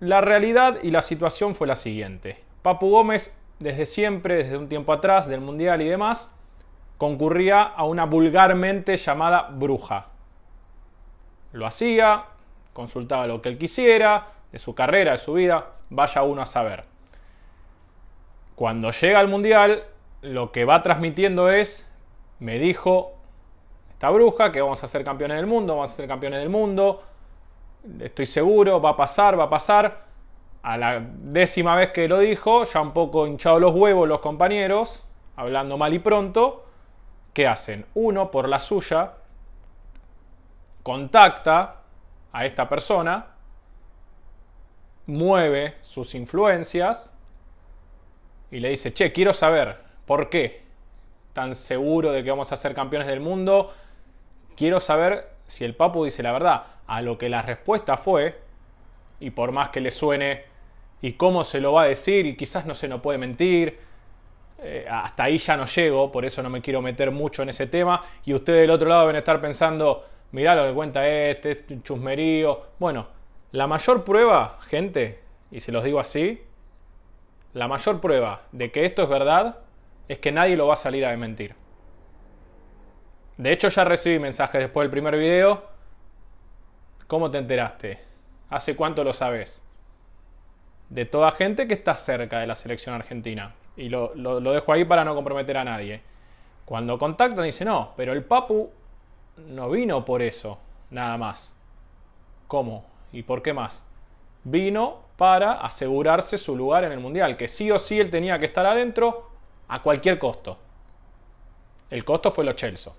La realidad y la situación fue la siguiente. Papu Gómez, desde siempre, desde un tiempo atrás, del Mundial y demás, concurría a una vulgarmente llamada bruja. Lo hacía, consultaba lo que él quisiera, de su carrera, de su vida, vaya uno a saber. Cuando llega al Mundial, lo que va transmitiendo es, me dijo esta bruja que vamos a ser campeones del mundo, vamos a ser campeones del mundo, estoy seguro, va a pasar, va a pasar. A la décima vez que lo dijo, ya un poco hinchados los huevos los compañeros, hablando mal y pronto, ¿qué hacen? Uno, por la suya, contacta a esta persona, mueve sus influencias y le dice, che, quiero saber, ¿por qué? Tan seguro de que vamos a ser campeones del mundo, quiero saber si el Papu dice la verdad, a lo que la respuesta fue, y por más que le suene, y cómo se lo va a decir, y quizás no se no puede mentir, eh, hasta ahí ya no llego, por eso no me quiero meter mucho en ese tema, y ustedes del otro lado deben estar pensando, mirá lo que cuenta este, este chusmerío. Bueno, la mayor prueba, gente, y se los digo así, la mayor prueba de que esto es verdad es que nadie lo va a salir a mentir. De hecho, ya recibí mensajes después del primer video. ¿Cómo te enteraste? ¿Hace cuánto lo sabes? De toda gente que está cerca de la selección argentina. Y lo, dejo ahí para no comprometer a nadie. Cuando contactan dice no, pero el Papu no vino por eso, nada más. ¿Cómo? ¿Y por qué más? Vino para asegurarse su lugar en el Mundial, que sí o sí él tenía que estar adentro a cualquier costo. El costo fue lo Chelsea.